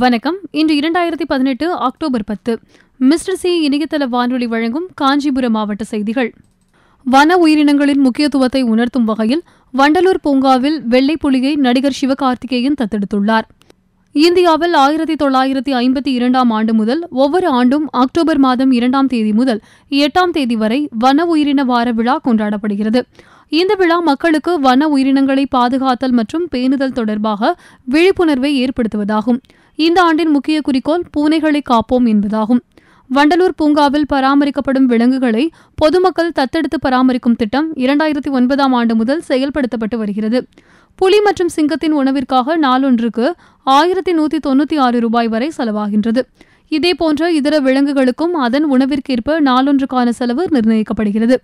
வணக்கம் இன்று இரண்டாயிரத்தி பதினெட்டு அக்டோபர் பத்து மிஸ்டர் சி இணையதள வானொலி வழங்கும் காஞ்சிபுரம் மாவட்ட செய்திகள் வன உயிரினங்களின் முக்கியத்துவத்தை உணர்த்தும் வகையில் வண்டலூர் பூங்காவில் வெள்ளை புலியை நடிகர் சிவகார்த்திகேயன் தத்தெடுத்துள்ளார் இந்தியாவில் ஆயிரத்தி தொள்ளாயிரத்தி ஐம்பத்தி இரண்டாம் ஆண்டு முதல் ஒவ்வொரு ஆண்டும் அக்டோபர் மாதம் இரண்டாம் தேதி முதல் எட்டாம் தேதி வரை வன உயிரின வார விழா கொண்டாடப்படுகிறது இந்த விழா மக்களுக்கு வன உயிரினங்களை பாதுகாத்தல் மற்றும் பேணுதல் தொடர்பாக விழிப்புணர்வை ஏற்படுத்துவதாகும் இந்த ஆண்டின் முக்கிய குறிக்கோள் பூனைகளை காப்போம் என்பதாகும் வண்டலூர் பூங்காவில் பராமரிக்கப்படும் விலங்குகளை பொதுமக்கள் தத்தெடுத்து பராமரிக்கும் திட்டம் இரண்டாயிரத்தி ஒன்பதாம் ஆண்டு முதல் செயல்படுத்தப்பட்டு வருகிறது புலி மற்றும் சிங்கத்தின் உணவிற்காக நாளொன்றுக்கு ஆயிரத்தி நூற்றி தொண்ணூற்றி ஆறு ரூபாய் வரை செலவாகின்றது இதேபோன்ற இதர விலங்குகளுக்கும் அதன் உணவிற்கேற்ப நாளொன்றுக்கான செலவு நிர்ணயிக்கப்படுகிறது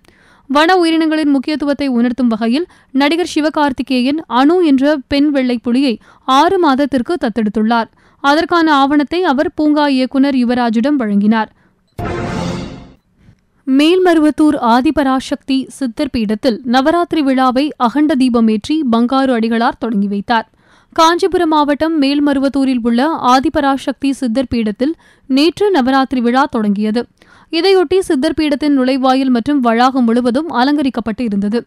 வன உயிரினங்களின் முக்கியத்துவத்தை உணர்த்தும் வகையில் நடிகர் சிவகார்த்திகேயன் அணு என்ற பெண் வெள்ளை புலியை ஆறு மாதத்திற்கு தத்தெடுத்துள்ளார் அதற்கான ஆவணத்தை அவர் பூங்கா இயக்குநர் யுவராஜிடம் வழங்கினார் மேல்மருவத்தூர் ஆதிபராசக்தி சித்தர் பீடத்தில் நவராத்திரி விழாவை அகண்ட தீபமேற்றி பங்காரு அடிகளார் தொடங்கி வைத்தார் காஞ்சிபுரம் மாவட்டம் மேல்மருவத்தூரில் உள்ள ஆதிபராசக்தி சித்தர் பீடத்தில் நேற்று நவராத்திரி விழா தொடங்கியது இதையொட்டி சித்தர் பீடத்தின் நுழைவாயில் மற்றும் வளாகம் முழுவதும் அலங்கரிக்கப்பட்டு இருந்தது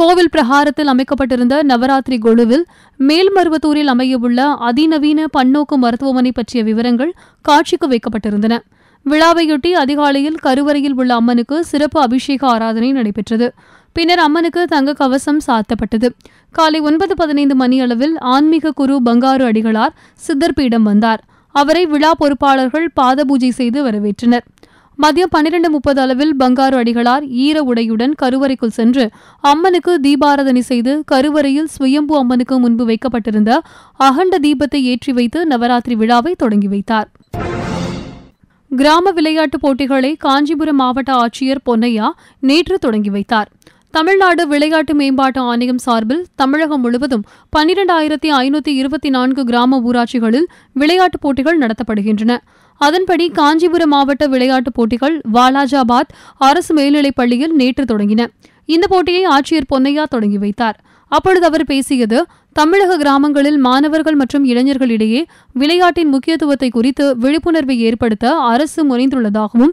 கோவில் பிரகாரத்தில் அமைக்கப்பட்டிருந்த நவராத்திரி கொழுவில் மேல்மருவத்தூரில் அமையவுள்ள அதிநவீன பன்னோக்கு மருத்துவமனை பற்றிய விவரங்கள் காட்சிக்கு வைக்கப்பட்டிருந்தன விழாவையொட்டி அதிகாலையில் கருவறையில் உள்ள அம்மனுக்கு சிறப்பு அபிஷேக ஆராதனை நடைபெற்றது பின்னர் அம்மனுக்கு தங்க கவசம் சாத்தப்பட்டது காலை ஒன்பது பதினைந்து மணி அளவில் ஆன்மீக குரு பங்காரு அடிகளார் சித்தர்பீடம் வந்தார் அவரை விழா பொறுப்பாளர்கள் பாத பூஜை செய்து வரவேற்றனர் மதியம் பன்னிரண்டு முப்பது அளவில் பங்காரு அடிகளார் ஈர உடையுடன் கருவறைக்குள் சென்று அம்மனுக்கு தீபாரதனை செய்து கருவறையில் சுயம்பு அம்மனுக்கு முன்பு வைக்கப்பட்டிருந்த அகண்ட தீபத்தை ஏற்றி வைத்து நவராத்திரி விழாவை தொடங்கி வைத்தார் கிராம விளையாட்டுப் போட்டிகளை காஞ்சிபுரம் மாவட்ட ஆட்சியர் பொன்னையா நேற்று தொடங்கி வைத்தார் தமிழ்நாடு விளையாட்டு மேம்பாட்டு ஆணையம் சார்பில் தமிழகம் முழுவதும் பன்னிரண்டாயிரத்தி ஐநூற்றி இருபத்தி நான்கு கிராம ஊராட்சிகளில் விளையாட்டுப் போட்டிகள் நடத்தப்படுகின்றன அதன்படி காஞ்சிபுரம் மாவட்ட விளையாட்டுப் போட்டிகள் வாலாஜாபாத் அரசு மேல்நிலைப் பள்ளியில் நேற்று தொடங்கின இந்த போட்டியை ஆட்சியர் பொன்னையா தொடங்கி வைத்தார் அப்பொழுது அவர் பேசியது தமிழக கிராமங்களில் மாணவர்கள் மற்றும் இளைஞர்களிடையே விளையாட்டின் முக்கியத்துவத்தை குறித்து விழிப்புணர்வை ஏற்படுத்த அரசு முனைந்துள்ளதாகவும்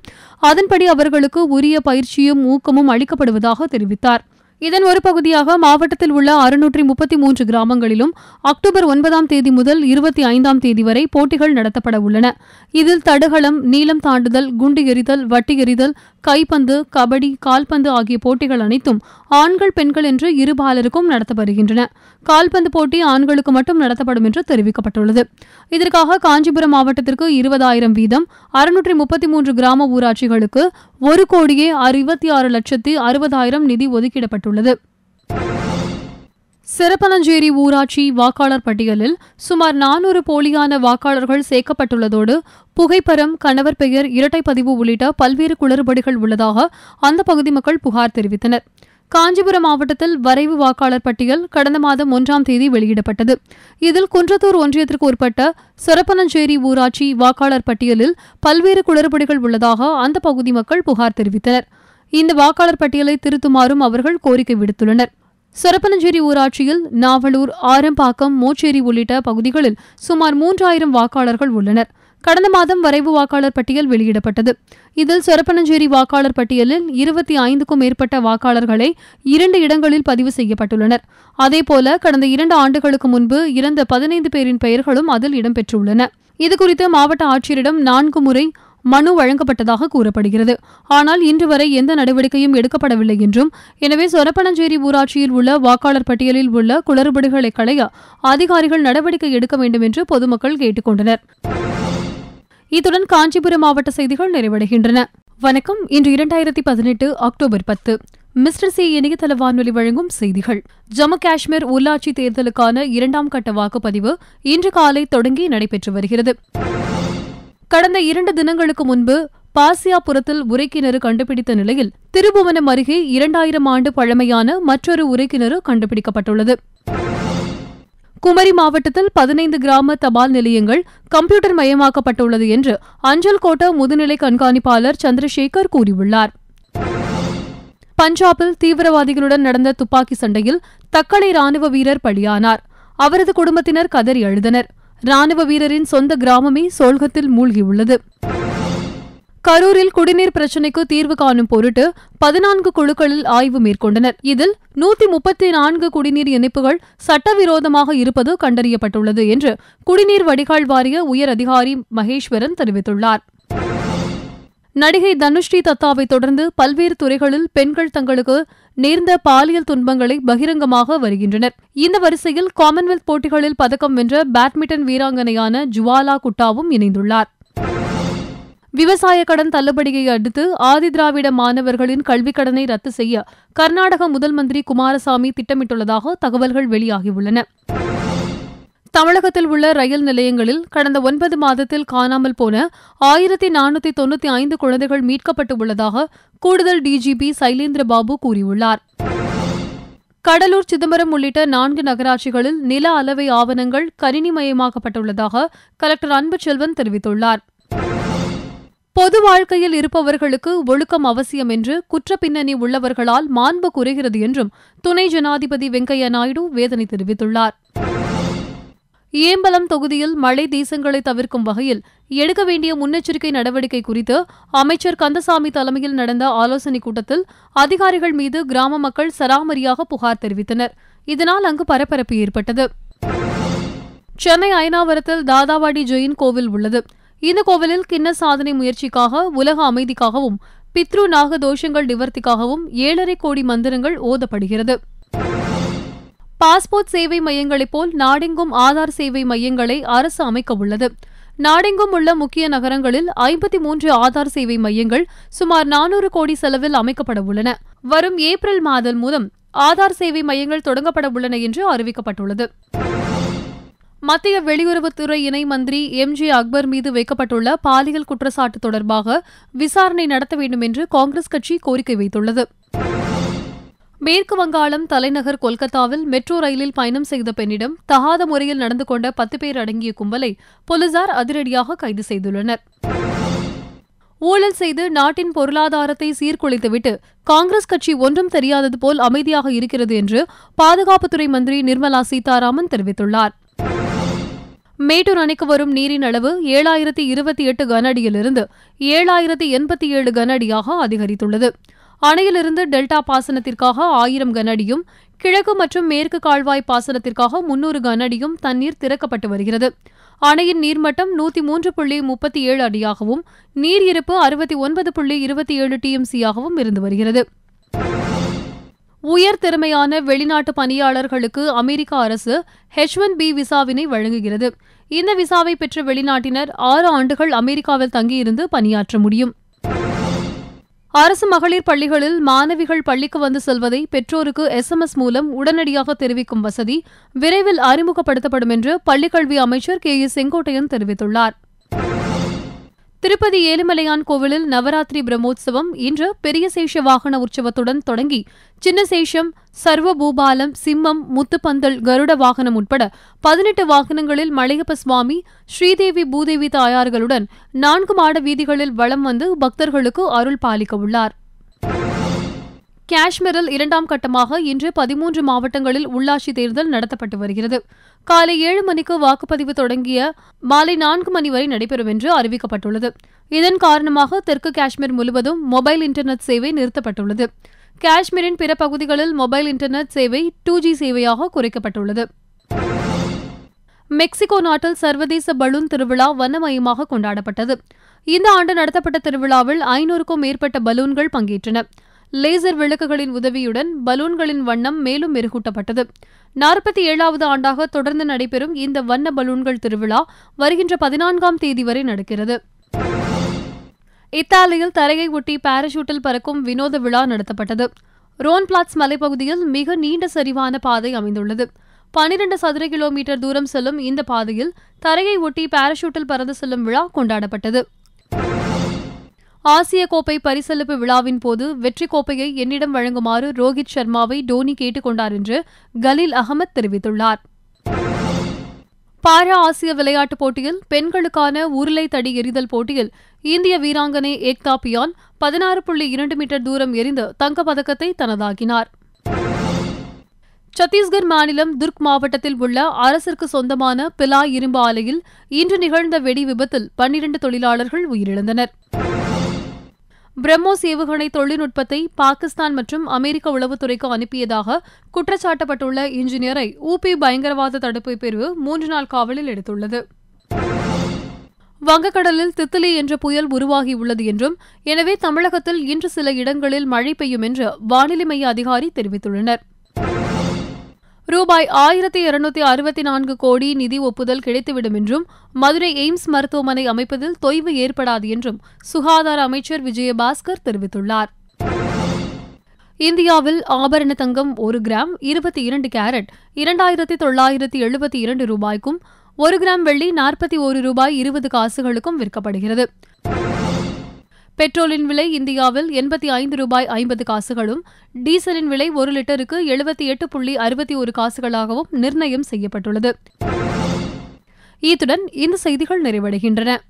அதன்படி அவர்களுக்கு உரிய பயிற்சியும் ஊக்கமும் அளிக்கப்படுவதாக தெரிவித்தார் இதன் ஒரு பகுதியாக மாவட்டத்தில் உள்ள அறுநூற்றி முப்பத்தி மூன்று கிராமங்களிலும் அக்டோபர் ஒன்பதாம் தேதி முதல் இருபத்தி ஐந்தாம் தேதி வரை போட்டிகள் நடத்தப்பட உள்ளன இதில் தடுகளம் நீளம் தாண்டுதல் குண்டு எறிதல் வட்டி எறிதல் கைப்பந்து கபடி கால்பந்து ஆகிய போட்டிகள் அனைத்தும் ஆண்கள் பெண்கள் என்று இருபாலருக்கும் நடத்தப்படுகின்றன கால்பந்து போட்டி ஆண்களுக்கு மட்டும் நடத்தப்படும் என்று தெரிவிக்கப்பட்டுள்ளது இதற்காக காஞ்சிபுரம் மாவட்டத்திற்கு இருபதாயிரம் வீதம் அறுநூற்றி முப்பத்தி மூன்று கிராம ஊராட்சிகளுக்கு ஒரு கோடியே அறுபத்தி ஆறு லட்சத்தி அறுபதாயிரம் நிதி ஒதுக்கிடப்பட்டுள்ளது சிறப்பனஞ்சேரி ஊராட்சி வாக்காளர் பட்டியலில் சுமார் நானூறு போலியான வாக்காளர்கள் சேர்க்கப்பட்டுள்ளதோடு புகைப்பரம் கணவர் பெயர் இரட்டை பதிவு உள்ளிட்ட பல்வேறு குளறுபடிகள் உள்ளதாக அந்த பகுதி மக்கள் புகார் தெரிவித்தனர் காஞ்சிபுரம் மாவட்டத்தில் வரைவு வாக்காளர் பட்டியல் கடந்த மாதம் ஒன்றாம் தேதி வெளியிடப்பட்டது இதில் குன்றத்தூர் ஒன்றியத்திற்கு உட்பட்ட சிறப்பனஞ்சேரி ஊராட்சி வாக்காளர் பட்டியலில் பல்வேறு குளறுபடிகள் உள்ளதாக அந்த பகுதி மக்கள் புகார் தெரிவித்தனர் இந்த வாக்காளர் பட்டியலை திருத்துமாறும் அவர்கள் கோரிக்கை விடுத்துள்ளனர் சொரப்பனஞ்சேரி ஊராட்சியில் நாவலூர் ஆரம்பாக்கம் மோச்சேரி உள்ளிட்ட பகுதிகளில் சுமார் மூன்றாயிரம் வாக்காளர்கள் உள்ளனர் கடந்த மாதம் வரைவு வாக்காளர் பட்டியல் வெளியிடப்பட்டது இதில் சொரப்பனஞ்சேரி வாக்காளர் பட்டியலில் இருபத்தி ஐந்துக்கும் மேற்பட்ட வாக்காளர்களை இரண்டு இடங்களில் பதிவு செய்யப்பட்டுள்ளனர் அதேபோல கடந்த இரண்டு ஆண்டுகளுக்கு முன்பு இறந்த பதினைந்து பேரின் பெயர்களும் அதில் இடம்பெற்றுள்ளன இதுகுறித்து மாவட்ட ஆட்சியரிடம் நான்கு முறை மனு வழங்கப்பட்டதாக கூறப்படுகிறது ஆனால் இன்று வரை எந்த நடவடிக்கையும் எடுக்கப்படவில்லை என்றும் எனவே சொரப்பனஞ்சேரி ஊராட்சியில் உள்ள வாக்காளர் பட்டியலில் உள்ள குளறுபடிகளை களைய அதிகாரிகள் நடவடிக்கை எடுக்க வேண்டும் என்று பொதுமக்கள் கேட்டுக் கொண்டனர் இத்துடன் காஞ்சிபுரம் மாவட்ட செய்திகள் நிறைவடைகின்றன வணக்கம் இன்று இரண்டாயிரத்தி பதினெட்டு அக்டோபர் பத்து மிஸ்டர் சி இணையதள வானொலி வழங்கும் செய்திகள் ஜம்மு காஷ்மீர் உள்ளாட்சி தேர்தலுக்கான இரண்டாம் கட்ட வாக்குப்பதிவு இன்று காலை தொடங்கி நடைபெற்று வருகிறது கடந்த இரண்டு தினங்களுக்கு முன்பு பாசியாபுரத்தில் உரைக்கிணறு கண்டுபிடித்த நிலையில் திருபுவனம் அருகே இரண்டாயிரம் ஆண்டு பழமையான மற்றொரு உரைக்கிணறு கண்டுபிடிக்கப்பட்டுள்ளது குமரி மாவட்டத்தில் பதினைந்து கிராம தபால் நிலையங்கள் கம்ப்யூட்டர் மயமாக்கப்பட்டுள்ளது என்று அஞ்சல் கோட்ட முதுநிலை கண்காணிப்பாளர் சந்திரசேகர் கூறியுள்ளார் பஞ்சாபில் தீவிரவாதிகளுடன் நடந்த துப்பாக்கி சண்டையில் தக்கலை ராணுவ வீரர் பலியானார் அவரது குடும்பத்தினர் கதறி எழுதனர் ராணுவ வீரரின் சொந்த கிராமமே சோல்கத்தில் மூழ்கியுள்ளது கரூரில் குடிநீர் பிரச்சினைக்கு தீர்வு காணும் பொருட்டு பதினான்கு குழுக்களில் ஆய்வு மேற்கொண்டனர் இதில் நூத்தி முப்பத்தி நான்கு குடிநீர் இணைப்புகள் சட்டவிரோதமாக இருப்பது கண்டறியப்பட்டுள்ளது என்று குடிநீர் வடிகால் வாரிய உயர் அதிகாரி மகேஸ்வரன் தெரிவித்துள்ளார் நடிகை தனுஸ்ரீ தத்தாவை தொடர்ந்து பல்வேறு துறைகளில் பெண்கள் தங்களுக்கு நேர்ந்த பாலியல் துன்பங்களை பகிரங்கமாக வருகின்றனர் இந்த வரிசையில் காமன்வெல்த் போட்டிகளில் பதக்கம் வென்ற பேட்மிண்டன் வீராங்கனையான ஜுவாலா குட்டாவும் இணைந்துள்ளார் விவசாய கடன் தள்ளுபடியை அடுத்து ஆதிதிராவிட மாணவர்களின் கல்விக் கடனை ரத்து செய்ய கர்நாடக முதல் மந்திரி குமாரசாமி திட்டமிட்டுள்ளதாக தகவல்கள் வெளியாகியுள்ளன தமிழகத்தில் உள்ள ரயில் நிலையங்களில் கடந்த ஒன்பது மாதத்தில் காணாமல் போன ஆயிரத்தி நானூற்றி தொண்ணூற்றி ஐந்து குழந்தைகள் மீட்கப்பட்டு உள்ளதாக கூடுதல் டிஜிபி சைலேந்திர பாபு கூறியுள்ளார் கடலூர் சிதம்பரம் உள்ளிட்ட நான்கு நகராட்சிகளில் நில அளவை ஆவணங்கள் கணினிமயமாக்கப்பட்டுள்ளதாக கலெக்டர் அன்புச்செல்வன் தெரிவித்துள்ளார் பொது வாழ்க்கையில் இருப்பவர்களுக்கு ஒழுக்கம் அவசியம் என்று குற்றப்பின்னணி உள்ளவர்களால் மாண்பு குறைகிறது என்றும் துணை ஜனாதிபதி வெங்கையா நாயுடு வேதனை தெரிவித்துள்ளாா் ஏம்பலம் தொகுதியில் மழை தேசங்களை தவிர்க்கும் வகையில் எடுக்க வேண்டிய முன்னெச்சரிக்கை நடவடிக்கை குறித்து அமைச்சர் கந்தசாமி தலைமையில் நடந்த ஆலோசனைக் கூட்டத்தில் அதிகாரிகள் மீது கிராம மக்கள் சராமரியாக புகார் தெரிவித்தனர் இதனால் அங்கு பரபரப்பு ஏற்பட்டது சென்னை அயனாவரத்தில் தாதாவாடி ஜெயின் கோவில் உள்ளது இந்த கோவிலில் கின்ன சாதனை முயற்சிக்காக உலக அமைதிக்காகவும் பித்ரு நாக தோஷங்கள் நிவர்த்திக்காகவும் ஏழரை கோடி மந்திரங்கள் ஓதப்படுகிறது பாஸ்போர்ட் சேவை மையங்களைப் போல் நாடெங்கும் ஆதார் சேவை மையங்களை அரசு அமைக்க உள்ளது நாடெங்கும் உள்ள முக்கிய நகரங்களில் ஐம்பத்தி மூன்று ஆதார் சேவை மையங்கள் சுமார் நானூறு கோடி செலவில் அமைக்கப்பட உள்ளன வரும் ஏப்ரல் மாதம் மூலம் ஆதார் சேவை மையங்கள் தொடங்கப்பட உள்ளன என்று அறிவிக்கப்பட்டுள்ளது மத்திய வெளியுறவுத்துறை இணை மந்திரி எம் ஜி அக்பர் மீது வைக்கப்பட்டுள்ள பாலியல் குற்றச்சாட்டு தொடர்பாக விசாரணை நடத்த வேண்டும் என்று காங்கிரஸ் கட்சி கோரிக்கை வைத்துள்ளது மேற்கு வங்காளம் தலைநகர் கொல்கத்தாவில் மெட்ரோ ரயிலில் பயணம் செய்த பெண்ணிடம் தகாத முறையில் நடந்து கொண்ட பத்து பேர் அடங்கிய கும்பலை போலீசார் அதிரடியாக கைது செய்துள்ளனர் ஊழல் செய்து நாட்டின் பொருளாதாரத்தை சீர்குலைத்துவிட்டு காங்கிரஸ் கட்சி ஒன்றும் தெரியாதது போல் அமைதியாக இருக்கிறது என்று பாதுகாப்புத்துறை மந்திரி நிர்மலா சீதாராமன் தெரிவித்துள்ளார் மேட்டூர் அணைக்கு வரும் நீரின் அளவு ஏழாயிரத்தி இருபத்தி எட்டு கன அடியிலிருந்து ஏழாயிரத்தி எண்பத்தி ஏழு கன அடியாக அதிகரித்துள்ளது அணையிலிருந்து டெல்டா பாசனத்திற்காக ஆயிரம் கனஅடியும் கிழக்கு மற்றும் மேற்கு கால்வாய் பாசனத்திற்காக முன்னூறு கனஅடியும் தண்ணீர் திறக்கப்பட்டு வருகிறது அணையின் நீர்மட்டம் நூத்தி மூன்று புள்ளி முப்பத்தி ஏழு அடியாகவும் நீர் இருப்பு அறுபத்தி ஒன்பது புள்ளி இருபத்தி ஏழு டிஎம்சியாகவும் இருந்து வருகிறது உயர் திறமையான வெளிநாட்டு பணியாளர்களுக்கு அமெரிக்க அரசு ஹெச் ஒன் பி விசாவினை வழங்குகிறது இந்த விசாவை பெற்ற வெளிநாட்டினர் ஆறு ஆண்டுகள் அமெரிக்காவில் தங்கியிருந்து பணியாற்ற முடியும் அரசு மகளிர் பள்ளிகளில் மாணவிகள் பள்ளிக்கு வந்து செல்வதை பெற்றோருக்கு எஸ்எம்எஸ் மூலம் உடனடியாக தெரிவிக்கும் வசதி விரைவில் அறிமுகப்படுத்தப்படும் என்று பள்ளிக்கல்வி அமைச்சர் கே ஏ செங்கோட்டையன் தெரிவித்துள்ளாா் திருப்பதி ஏழுமலையான் கோவிலில் நவராத்திரி பிரம்மோத்சவம் இன்று பெரிய சேஷ வாகன உற்சவத்துடன் தொடங்கி சின்னசேஷம் சர்வ பூபாலம் சிம்மம் முத்துப்பந்தல் கருட வாகனம் உட்பட பதினெட்டு வாகனங்களில் மலையப்ப சுவாமி ஸ்ரீதேவி பூதேவி தாயார்களுடன் நான்கு மாட வீதிகளில் வலம் வந்து பக்தர்களுக்கு அருள் பாலிக்க உள்ளாா் காஷ்மீரில் இரண்டாம் கட்டமாக இன்று பதிமூன்று மாவட்டங்களில் உள்ளாட்சி தேர்தல் நடத்தப்பட்டு வருகிறது காலை ஏழு மணிக்கு வாக்குப்பதிவு தொடங்கிய மாலை நான்கு மணி வரை நடைபெறும் என்று அறிவிக்கப்பட்டுள்ளது இதன் காரணமாக தெற்கு காஷ்மீர் முழுவதும் மொபைல் இன்டர்நெட் சேவை நிறுத்தப்பட்டுள்ளது காஷ்மீரின் பிற பகுதிகளில் மொபைல் இன்டர்நெட் சேவை டூ ஜி சேவையாக குறைக்கப்பட்டுள்ளது மெக்சிகோ நாட்டில் சர்வதேச பலூன் திருவிழா வண்ணமயமாக கொண்டாடப்பட்டது இந்த ஆண்டு நடத்தப்பட்ட திருவிழாவில் ஐநூறுக்கும் மேற்பட்ட பலூன்கள் பங்கேற்றன லேசர் விளக்குகளின் உதவியுடன் பலூன்களின் வண்ணம் மேலும் மெருகூட்டப்பட்டது நாற்பத்தி ஏழாவது ஆண்டாக தொடர்ந்து நடைபெறும் இந்த வண்ண பலூன்கள் திருவிழா வருகின்ற பதினான்காம் தேதி வரை நடக்கிறது இத்தாலியில் தரையை ஒட்டி பாராசூட்டில் பறக்கும் வினோத விழா நடத்தப்பட்டது ரோன் பிளாட்ஸ் மலைப்பகுதியில் மிக நீண்ட சரிவான பாதை அமைந்துள்ளது பனிரெண்டு சதுர கிலோமீட்டர் தூரம் செல்லும் இந்த பாதையில் தரையை ஒட்டி பாராசூட்டில் பறந்து செல்லும் விழா கொண்டாடப்பட்டது ஆசிய கோப்பை பரிசளிப்பு விழாவின் போது வெற்றி கோப்பையை என்னிடம் வழங்குமாறு ரோஹித் சர்மாவை டோனி கேட்டுக் கொண்டார் என்று கலீல் அகமது தெரிவித்துள்ளார் பாரா ஆசிய விளையாட்டுப் போட்டியில் பெண்களுக்கான உருளை தடி எறிதல் போட்டியில் இந்திய வீராங்கனை ஏக்தா பியான் பதினாறு புள்ளி இரண்டு மீட்டர் தூரம் எரிந்து தங்கப்பதக்கத்தை தனதாக்கினார் சத்தீஸ்கர் மாநிலம் துர்க் மாவட்டத்தில் உள்ள அரசிற்கு சொந்தமான பிலா இரும்பு ஆலையில் இன்று நிகழ்ந்த வெடி விபத்தில் பன்னிரண்டு தொழிலாளர்கள் உயிரிழந்தனா் பிரம்மோஸ் ஏவுகணை தொழில்நுட்பத்தை பாகிஸ்தான் மற்றும் அமெரிக்க உளவுத்துறைக்கு அனுப்பியதாக குற்றச்சாட்டப்பட்டுள்ள இன்ஜினியரை உபி பயங்கரவாத தடுப்பு பிரிவு மூன்று நாள் காவலில் எடுத்துள்ளது வங்கக்கடலில் தித்திலி என்ற புயல் உருவாகியுள்ளது என்றும் எனவே தமிழகத்தில் இன்று சில இடங்களில் மழை பெய்யும் என்று வானிலை மைய அதிகாரி தெரிவித்துள்ளனா் ரூபாய் ஆயிரத்தி இருநூத்தி அறுபத்தி நான்கு கோடி நிதி ஒப்புதல் கிடைத்துவிடும் என்றும் மதுரை எய்ம்ஸ் மருத்துவமனை அமைப்பதில் தொய்வு ஏற்படாது என்றும் சுகாதார அமைச்சர் விஜயபாஸ்கர் தெரிவித்துள்ளார் இந்தியாவில் ஆபரண தங்கம் ஒரு கிராம் இருபத்தி இரண்டு கேரட் இரண்டாயிரத்தி தொள்ளாயிரத்தி எழுபத்தி இரண்டு ரூபாய்க்கும் ஒரு கிராம் வெள்ளி நாற்பத்தி ஒரு ரூபாய் இருபது காசுகளுக்கும் விற்கப்படுகிறது பெட்ரோலின் விலை இந்தியாவில் எண்பத்தி ஐந்து ரூபாய் ஐம்பது காசுகளும் டீசலின் விலை ஒரு லிட்டருக்கு எழுபத்தி எட்டு புள்ளி அறுபத்தி ஒரு காசுகளாகவும் நிர்ணயம் செய்யப்பட்டுள்ளது இத்துடன் இந்த செய்திகள் நிறைவடைகின்றன